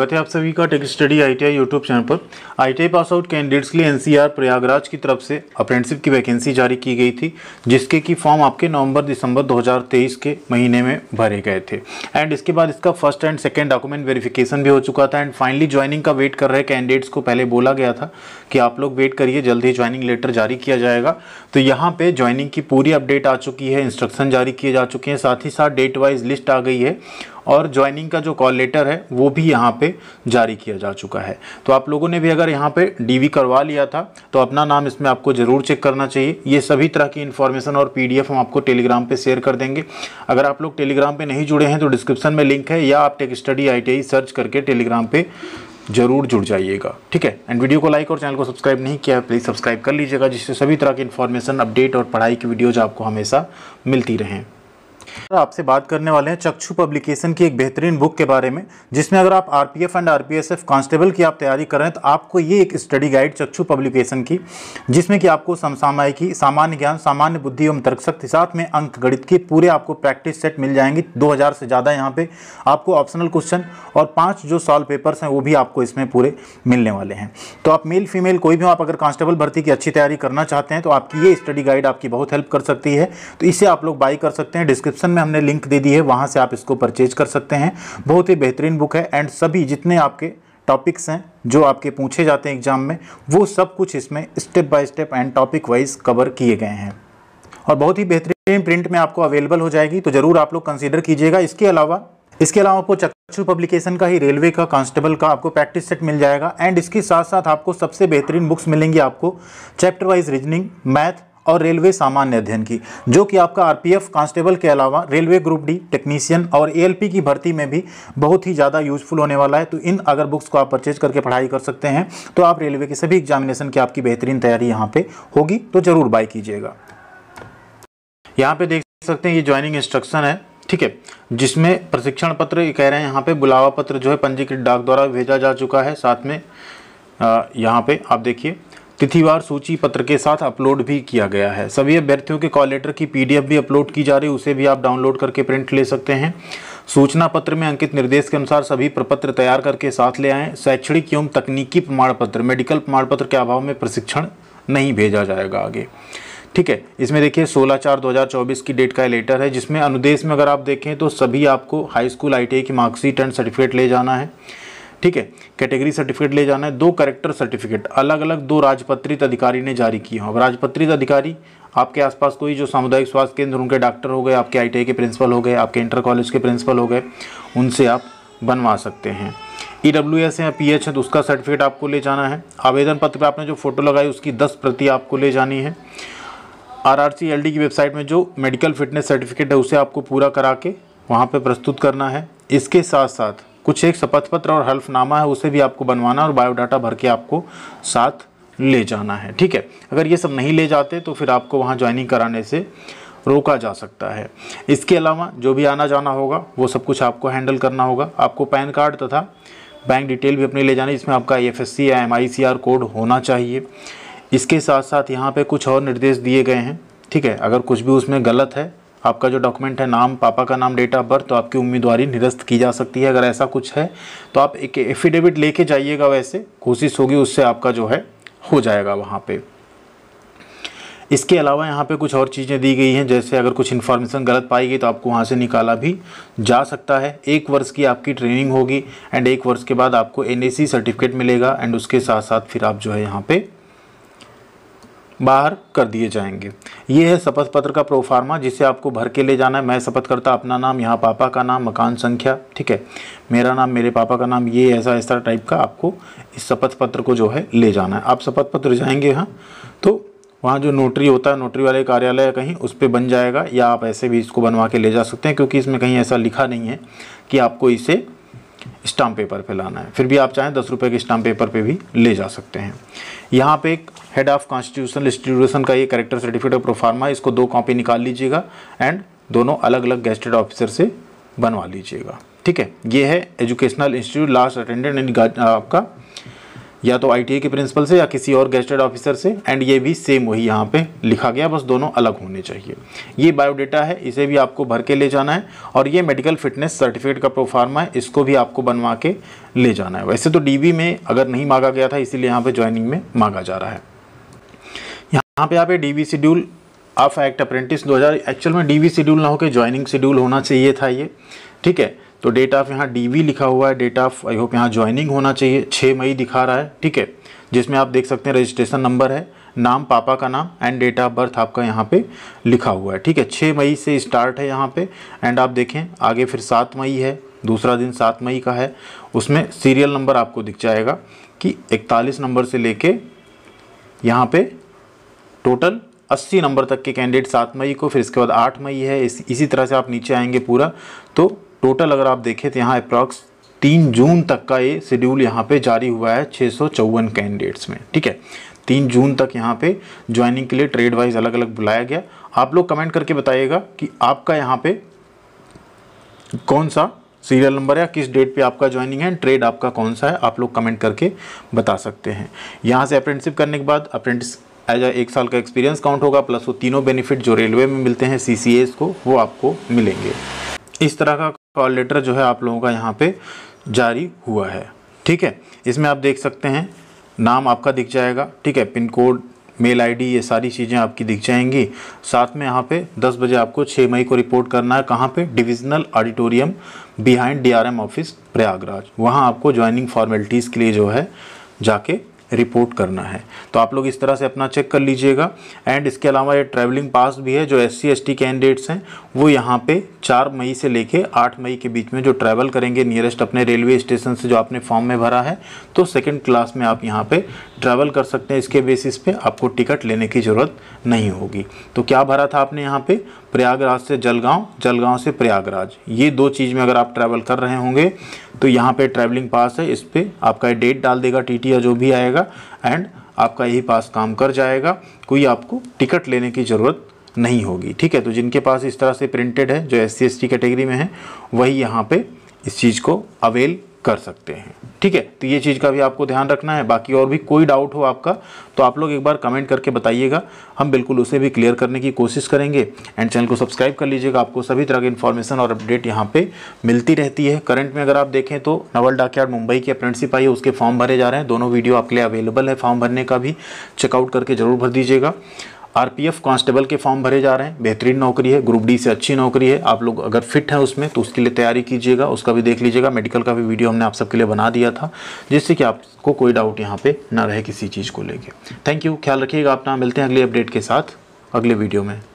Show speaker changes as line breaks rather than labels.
स्वागत है आप सभी का tech study ITI YouTube channel पर आईटीआई पास आउट कैंडिडेट्स के लिए एनसीआर प्रयागराज की तरफ से अप्रेंटिसिप की वैकेंसी जारी की गई थी जिसके की फॉर्म आपके नवंबर दिसंबर 2023 के महीने में भरे गए थे एंड इसके बाद इसका first and second document verification भी हो चुका था एंड फाइनली ज्वाइनिंग का वेट कर रहे कैंडिडेट्स को पहले बोला गया था कि आप लोग वेट करिए जल्द ही ज्वाइनिंग लेटर जारी किया जाएगा तो यहाँ पर ज्वाइनिंग की पूरी अपडेट आ चुकी है इंस्ट्रक्शन जारी किए जा चुके हैं साथ ही साथ डेट वाइज लिस्ट आ गई है और ज्वाइनिंग का जो कॉल लेटर है वो भी यहाँ पे जारी किया जा चुका है तो आप लोगों ने भी अगर यहाँ पे डीवी करवा लिया था तो अपना नाम इसमें आपको ज़रूर चेक करना चाहिए ये सभी तरह की इन्फॉर्मेशन और पी हम आपको टेलीग्राम पर शेयर कर देंगे अगर आप लोग टेलीग्राम पर नहीं जुड़े हैं तो डिस्क्रिप्शन में लिंक है या आप टेक स्टडी आई सर्च करके टेलीग्राम पर जरूर जुड़ जाइएगा ठीक है एंड वीडियो को लाइक और चैनल को सब्सक्राइब नहीं किया है प्लीज़ सब्सक्राइब कर लीजिएगा जिससे सभी तरह की इन्फॉर्मेशन अपडेट और पढ़ाई की वीडियोज आपको हमेशा मिलती रहें आपसे बात करने वाले हैं चक्षु पब्लिकेशन की एक बेहतरीन बुक के बारे में जिसमें अगर आप आरपीएफ एंड आरपीएसएफ कांस्टेबल की आप तैयारी कर रहे हैं तो आपको ये एक स्टडी गाइड चक्षु पब्लिकेशन की जिसमें कि आपको समसामयिकी सामान्य ज्ञान सामान्य बुद्धि एवं तर्कशक्ति साथ में अंक गणित की पूरे आपको प्रैक्टिस सेट मिल जाएंगे दो से ज़्यादा यहाँ पर आपको ऑप्शनल क्वेश्चन और पाँच जो सॉल्व पेपर्स हैं वो भी आपको इसमें पूरे मिलने वाले हैं तो आप मेल फीमेल कोई भी आप अगर कांस्टेबल भर्ती की अच्छी तैयारी करना चाहते हैं तो आपकी ये स्टडी गाइड आपकी बहुत हेल्प कर सकती है तो इसे आप लोग बाई कर सकते हैं डिस्क्रिप डिस्क्रिप्शन में हमने लिंक दे दी है वहाँ से आप इसको परचेज कर सकते हैं बहुत ही बेहतरीन बुक है एंड सभी जितने आपके टॉपिक्स हैं जो आपके पूछे जाते हैं एग्जाम में वो सब कुछ इसमें step by step and topic wise cover किए गए हैं और बहुत ही बेहतरीन प्रिंट में आपको अवेलेबल हो जाएगी तो ज़रूर आप लोग कंसिडर कीजिएगा इसके अलावा इसके अलावा आपको चक्षु पब्लिकेशन का ही रेलवे का कांस्टेबल का आपको प्रैक्टिस सेट मिल जाएगा एंड इसके साथ साथ आपको सबसे बेहतरीन बुक्स मिलेंगी आपको चैप्टर वाइज रीजनिंग मैथ और रेलवे सामान्य अध्ययन की जो कि आपका आरपीएफ कांस्टेबल के अलावा रेलवे ग्रुप डी टेक्नीशियन और एएलपी की भर्ती में भी बहुत ही ज़्यादा यूजफुल होने वाला है तो इन अगर बुक्स को आप परचेज करके पढ़ाई कर सकते हैं तो आप रेलवे के सभी एग्जामिनेशन की आपकी बेहतरीन तैयारी यहाँ पर होगी तो ज़रूर बाई कीजिएगा यहाँ पर देख सकते हैं ये ज्वाइनिंग इंस्ट्रक्शन है ठीक है जिसमें प्रशिक्षण पत्र ये कह रहे हैं यहाँ पे बुलावा पत्र जो है पंजीकृत डाक द्वारा भेजा जा चुका है साथ में यहाँ पे आप देखिए तिथिवार सूची पत्र के साथ अपलोड भी किया गया है सभी अभ्यर्थियों के कॉल लेटर की पीडीएफ भी अपलोड की जा रही है उसे भी आप डाउनलोड करके प्रिंट ले सकते हैं सूचना पत्र में अंकित निर्देश के अनुसार सभी प्रपत्र तैयार करके साथ ले आएँ शैक्षणिक एवं तकनीकी प्रमाण पत्र मेडिकल प्रमाण पत्र के अभाव में प्रशिक्षण नहीं भेजा जाएगा आगे ठीक है इसमें देखिए 16 चार 2024 की डेट का लेटर है जिसमें अनुदेश में अगर आप देखें तो सभी आपको हाई स्कूल आई की मार्कशीट एंड सर्टिफिकेट ले जाना है ठीक है कैटेगरी सर्टिफिकेट ले जाना है दो करेक्टर सर्टिफिकेट अलग अलग दो राजपत्रित अधिकारी ने जारी किए हों अब राजपत्रित अधिकारी आपके आसपास कोई जो सामुदायिक स्वास्थ्य केंद्र उनके डॉक्टर हो गए आपके आई के प्रिंसिपल हो गए आपके इंटर कॉलेज के प्रिंसिपल हो गए उनसे आप बनवा सकते हैं ई डब्ल्यू एस या पी एच है तो उसका सर्टिफिकेट आपको ले जाना है आवेदन पत्र पर आपने जो फ़ोटो लगाई उसकी दस प्रति आपको ले जानी है R R C L D की वेबसाइट में जो मेडिकल फिटनेस सर्टिफिकेट है उसे आपको पूरा करा के वहाँ पर प्रस्तुत करना है इसके साथ साथ कुछ एक शपथ पत्र और हल्फनामा है उसे भी आपको बनवाना और बायोडाटा भर के आपको साथ ले जाना है ठीक है अगर ये सब नहीं ले जाते तो फिर आपको वहाँ ज्वाइनिंग कराने से रोका जा सकता है इसके अलावा जो भी आना जाना होगा वो सब कुछ आपको हैंडल करना होगा आपको पैन कार्ड तथा बैंक डिटेल भी अपने ले जानी जिसमें आपका आई एफ एस सी या M I C R code होना चाहिए इसके साथ साथ यहाँ पे कुछ और निर्देश दिए गए हैं ठीक है अगर कुछ भी उसमें गलत है आपका जो डॉक्यूमेंट है नाम पापा का नाम डेट ऑफ बर्थ तो आपकी उम्मीदवारी निरस्त की जा सकती है अगर ऐसा कुछ है तो आप एक एफिडेविट लेके जाइएगा वैसे कोशिश होगी उससे आपका जो है हो जाएगा वहाँ पे इसके अलावा यहाँ पे कुछ और चीज़ें दी गई हैं जैसे अगर कुछ इन्फॉर्मेशन गलत पाई गई तो आपको वहाँ से निकाला भी जा सकता है एक वर्ष की आपकी ट्रेनिंग होगी एंड एक वर्ष के बाद आपको एन सर्टिफिकेट मिलेगा एंड उसके साथ साथ फिर आप जो है यहाँ पर बाहर कर दिए जाएंगे ये है शपथ पत्र का प्रोफार्मा जिसे आपको भर के ले जाना है मैं शपथ करता अपना नाम यहाँ पापा का नाम मकान संख्या ठीक है मेरा नाम मेरे पापा का नाम ये ऐसा ऐसा टाइप का आपको इस शपथ पत्र को जो है ले जाना है आप शपथ पत्र जाएंगे यहाँ तो वहाँ जो नोटरी होता है नोटरी वाले कार्यालय कहीं उस पर बन जाएगा या आप ऐसे भी इसको बनवा के ले जा सकते हैं क्योंकि इसमें कहीं ऐसा लिखा नहीं है कि आपको इसे स्टाम्प पेपर पे लाना है फिर भी आप चाहें दस रुपये के स्टाम्प पेपर पे भी ले जा सकते हैं यहाँ पे एक हेड ऑफ कॉन्स्टिट्यूशनल इंस्टीट्यूशन का ये करेक्टर सर्टिफिकेट और प्रोफार्मा है इसको दो कॉपी निकाल लीजिएगा एंड दोनों अलग अलग गेस्टेड ऑफिसर से बनवा लीजिएगा ठीक है ये है एजुकेशनल इंस्टीट्यूट लास्ट अटेंडेंट आपका या तो आई के प्रिंसिपल से या किसी और गेस्टेड ऑफिसर से एंड ये भी सेम वही यहाँ पे लिखा गया बस दोनों अलग होने चाहिए ये बायोडेटा है इसे भी आपको भर के ले जाना है और ये मेडिकल फिटनेस सर्टिफिकेट का प्रोफार्मा है इसको भी आपको बनवा के ले जाना है वैसे तो डी में अगर नहीं मांगा गया था इसीलिए यहाँ पर ज्वाइनिंग में मांगा जा रहा है यहाँ पे आप D V schedule of act apprentice दो एक्चुअल में डी वी शेड्यूल ना होकर ज्वाइनिंग शेड्यूल होना चाहिए था ये ठीक है तो डेट ऑफ यहाँ डी लिखा हुआ है डेट ऑफ आई होप यहाँ ज्वाइनिंग होना चाहिए छः मई दिखा रहा है ठीक है जिसमें आप देख सकते हैं रजिस्ट्रेशन नंबर है नाम पापा का नाम एंड डेट ऑफ बर्थ आपका यहाँ पे लिखा हुआ है ठीक है छः मई से स्टार्ट है यहाँ पे एंड आप देखें आगे फिर सात मई है दूसरा दिन सात मई का है उसमें सीरियल नंबर आपको दिख जाएगा कि इकतालीस नंबर से लेके यहाँ पे टोटल अस्सी नंबर तक के कैंडिडेट सात मई को फिर इसके बाद आठ मई है इस, इसी तरह से आप नीचे आएंगे पूरा तो टोटल अगर आप देखें तो यहाँ अप्रॉक्स तीन जून तक का ये शेड्यूल यहाँ पे जारी हुआ है छः सौ चौवन कैंडिडेट्स में ठीक है तीन जून तक यहाँ पे ज्वाइनिंग के लिए ट्रेड वाइज अलग अलग बुलाया गया आप लोग कमेंट करके बताइएगा कि आपका यहाँ पे कौन सा सीरियल नंबर या किस डेट पे आपका ज्वाइनिंग है ट्रेड आपका कौन सा है आप लोग कमेंट करके बता सकते हैं यहाँ से अप्रेंटिसिप करने के बाद अप्रेंटिस एज एक साल का एक्सपीरियंस काउंट होगा प्लस वो तीनों बेनिफिट जो रेलवे में मिलते हैं सी को वो आपको मिलेंगे इस तरह का कॉल लेटर जो है आप लोगों का यहाँ पे जारी हुआ है ठीक है इसमें आप देख सकते हैं नाम आपका दिख जाएगा ठीक है पिन कोड मेल आईडी ये सारी चीज़ें आपकी दिख जाएंगी साथ में यहाँ पे 10 बजे आपको 6 मई को रिपोर्ट करना है कहाँ पे divisional auditorium behind DRM office Prayagraj वहाँ आपको ज्वाइनिंग फॉर्मेलिटीज़ के लिए जो है जाके रिपोर्ट करना है तो आप लोग इस तरह से अपना चेक कर लीजिएगा एंड इसके अलावा ये ट्रैवलिंग पास भी है जो एस सी एस कैंडिडेट्स हैं वो यहाँ पे चार मई से लेके आठ मई के बीच में जो ट्रैवल करेंगे नियरेस्ट अपने रेलवे स्टेशन से जो आपने फॉर्म में भरा है तो सेकेंड क्लास में आप यहाँ पर ट्रैवल कर सकते हैं इसके बेसिस पे आपको टिकट लेने की ज़रूरत नहीं होगी तो क्या भरा था आपने यहाँ पर प्रयागराज से जलगांव जलगांव से प्रयागराज ये दो चीज़ में अगर आप ट्रैवल कर रहे होंगे तो यहाँ पे ट्रैवलिंग पास है इस पर आपका डेट डाल देगा टीटी या जो भी आएगा एंड आपका यही पास काम कर जाएगा कोई आपको टिकट लेने की ज़रूरत नहीं होगी ठीक है तो जिनके पास इस तरह से प्रिंटेड है जो एस सी कैटेगरी में है वही यहाँ पर इस चीज़ को अवेल कर सकते हैं ठीक है तो ये चीज़ का भी आपको ध्यान रखना है बाकी और भी कोई डाउट हो आपका तो आप लोग एक बार कमेंट करके बताइएगा हम बिल्कुल उसे भी क्लियर करने की कोशिश करेंगे एंड चैनल को सब्सक्राइब कर लीजिएगा आपको सभी तरह की इन्फॉर्मेशन और अपडेट यहाँ पे मिलती रहती है करंट में अगर आप देखें तो नवल डाकियाड मुंबई की अप्रेंटिसिप आई है उसके फॉर्म भरे जा रहे हैं दोनों वीडियो आपके लिए अवेलेबल है फॉर्म भरने का भी चेकआउट करके ज़रूर भर दीजिएगा आरपीएफ कांस्टेबल के फॉर्म भरे जा रहे हैं बेहतरीन नौकरी है ग्रुप डी से अच्छी नौकरी है आप लोग अगर फिट हैं उसमें तो उसके लिए तैयारी कीजिएगा उसका भी देख लीजिएगा मेडिकल का भी वीडियो हमने आप सबके लिए बना दिया था जिससे कि आपको कोई डाउट यहाँ पे ना रहे किसी चीज़ को लेके थैंक यू ख्याल रखिएगा अपना मिलते हैं अगले अपडेट के साथ अगले वीडियो में